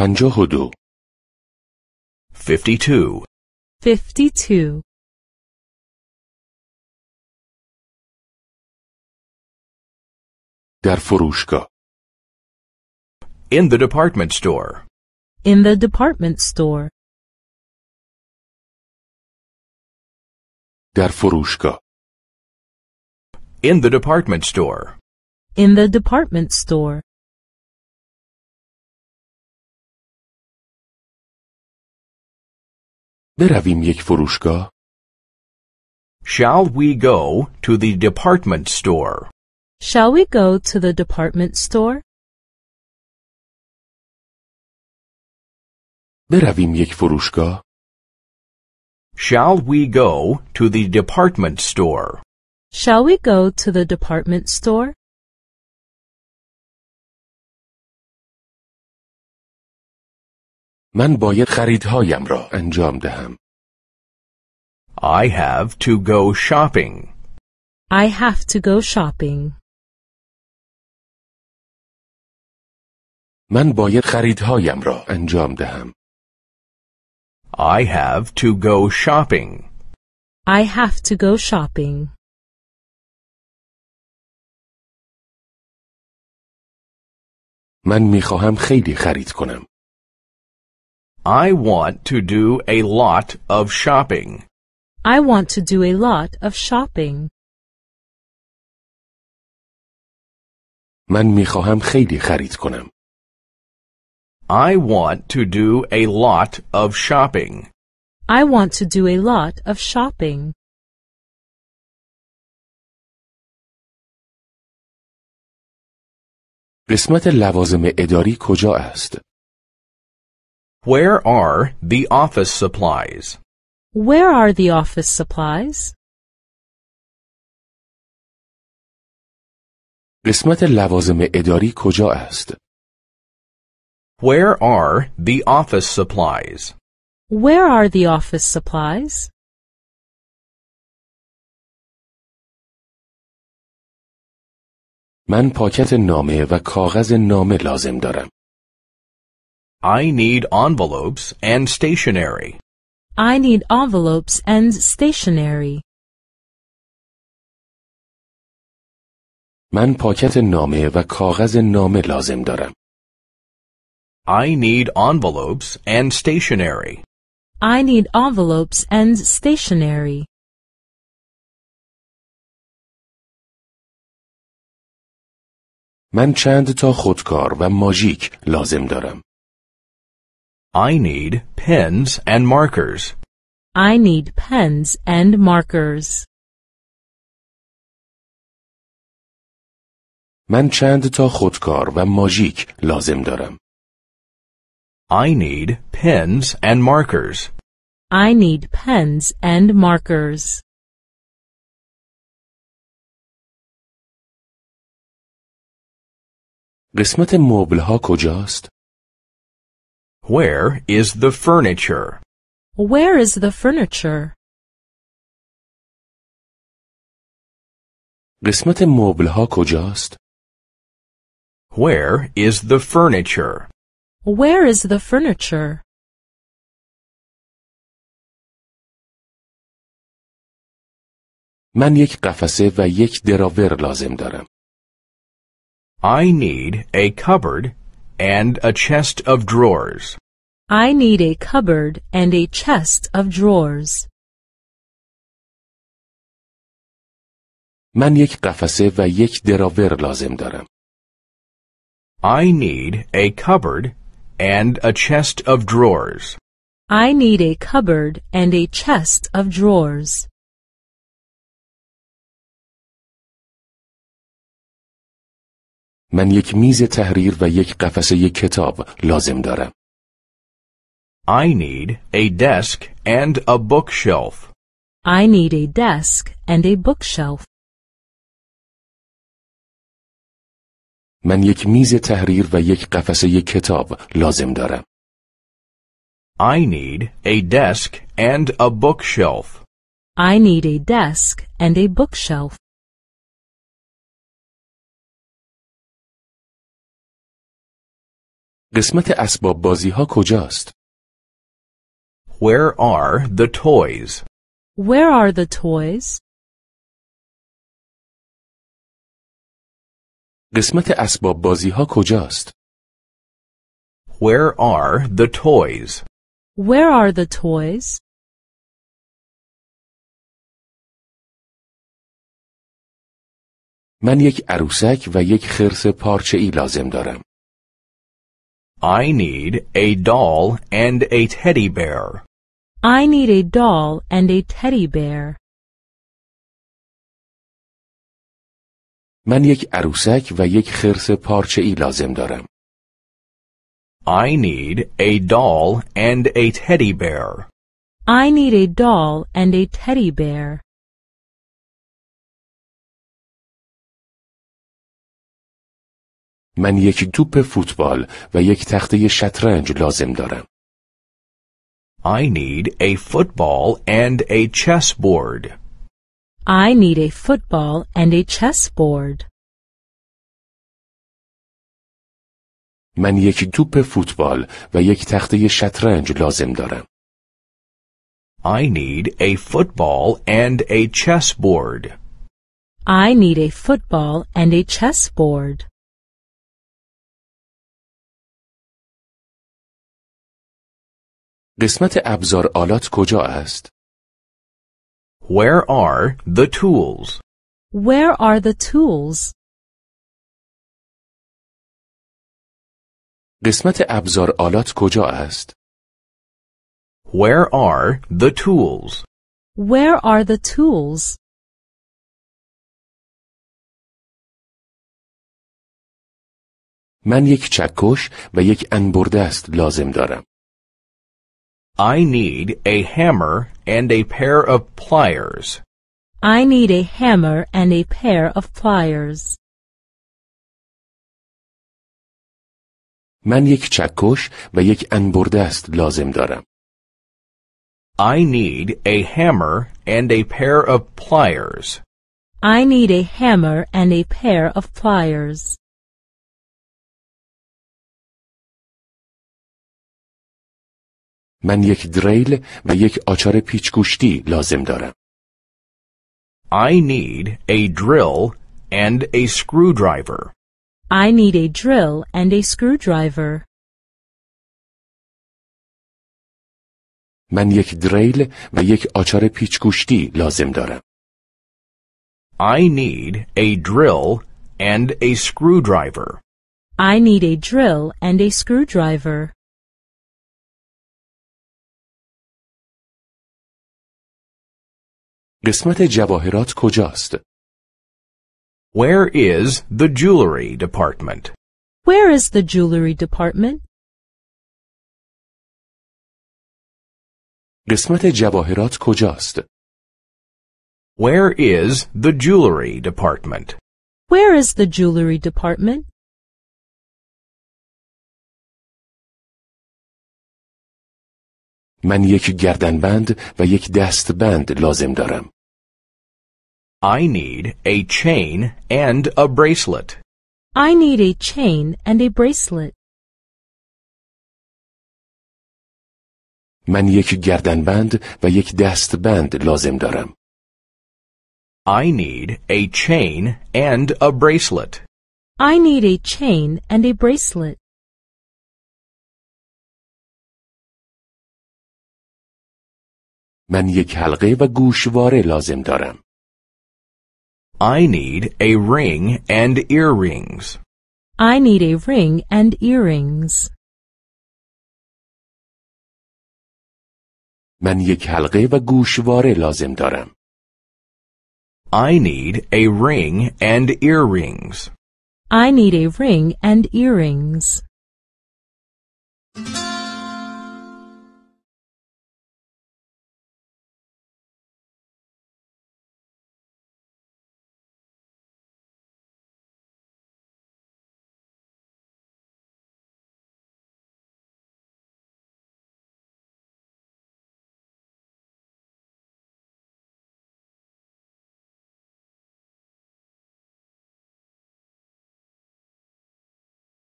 پنجاه و دو 52 52 در فروشگاه in the department store in the department store در فروشگاه in the department store in the department store برویم یک فروشگاه؟ Shall we go to the department store? Shall we go to the department store? برویم یک فروشگاه؟ Shall we go to the department store? Shall we go to the department store? من باید خریدهایم را انجام دهم. I have to go shopping. I have to go shopping. من باید خریدهایم را انجام دهم. I have to go shopping. I have to go shopping. من می خواهم خیلی خرید کنم. I want to do a lot of shopping. I want to do a lot of shopping. من میخواهم خیلی خرید کنم. I want to do a lot of shopping. I want to do a lot of shopping. قسمت لوازم اداری کجا است؟ where are the office supplies? Where are the office supplies? قسمت لوازم اداری کجا است؟ Where are the office supplies? Where are the office supplies? من پاکت نامه و کاغذ نامه لازم دارم. I need envelopes and stationery. I need envelopes and stationery. من پاکت نامه و کاغذ نامه لازم دارم. I need envelopes and stationery. I need envelopes and stationery. من چند تا خودکار و ماژیک لازم دارم. I need pens and markers. I need pens and markers. من چند تا خودکار و ماژیک لازم دارم. I need pens and markers. I need pens and markers. قسمت مبل ها کجاست؟ where is the furniture? Where is the furniture? قسمت مبلها کجاست؟ Where is the furniture? Where is the furniture? من یک قفسه و یک دراور لازم دارم. I need a cupboard and a chest of drawers. I need a cupboard and a chest of drawers. من یک قفسه و یک دراور لازم دارم. I need a cupboard and a chest of drawers. I need a cupboard and a chest of drawers. من یک میز تحریر و یک قفسه کتاب لازم دارم. I need a desk and a bookshelf. I need a desk and a bookshelf. من یک میز تحریر و یک قفسه کتاب لازم دارم. I need a desk and a bookshelf. I need a desk and a bookshelf. قسمت اسباب بازی ها کجاست؟ Where are the toys? Where are the toys? قسمت اسباب بازی ها کجاست؟ Where are the toys? Where are the toys? من یک عروسک و یک خرس پارچه ای لازم دارم. I need a doll and a teddy bear. I need a doll and a teddy bear. من یک عروسک و یک خرس پارچه ای لازم دارم. I need a doll and a teddy bear. I need a doll and a teddy bear. من یک توپ فوتبال و یک تخته شطرنج لازم دارم. I need a football and a chessboard. I need a football and a chessboard. من یک توپ فوتبال و یک تخته شطرنج لازم دارم. I need a football and a chessboard. I need a football and a chessboard. قسمت ابزار آلات کجا است؟ Where are the tools? Where are the tools? قسمت ابزار آلات کجا است؟ Where are the tools? Where are the tools? من یک چکش و یک انبرده است لازم دارم. I need a hammer and a pair of pliers. I need a hammer and a pair of pliers. من یک چکش و یک انبردست لازم دارم. I need a hammer and a pair of pliers. I need a hammer and a pair of pliers. من یک دریل و یک آچار پیچگوشتی لازم دارم. I need a drill and a screwdriver. I need a drill and a screwdriver. من یک دریل و یک آچار پیچگوشتی لازم دارم. I need a drill and a screwdriver. I need a drill and a screwdriver. قسمت جواهرات کجاست؟ Where is the jewelry department? Where is the jewelry department? قسمت جواهرات کجاست؟ Where is the jewelry department? Where is the jewelry department? من یک گردنبند و یک دستبند لازم دارم. I need a chain and a bracelet. I need a chain and a bracelet. من یک گردنبند و یک دستبند لازم دارم. I need a chain and a bracelet. I need a chain and a bracelet. من یک حلقه و گوشواره لازم دارم. I need a ring and earrings. I need a ring and earrings. من یک حلقه و گوشواره لازم دارم. I need a ring and earrings. I need a ring and earrings.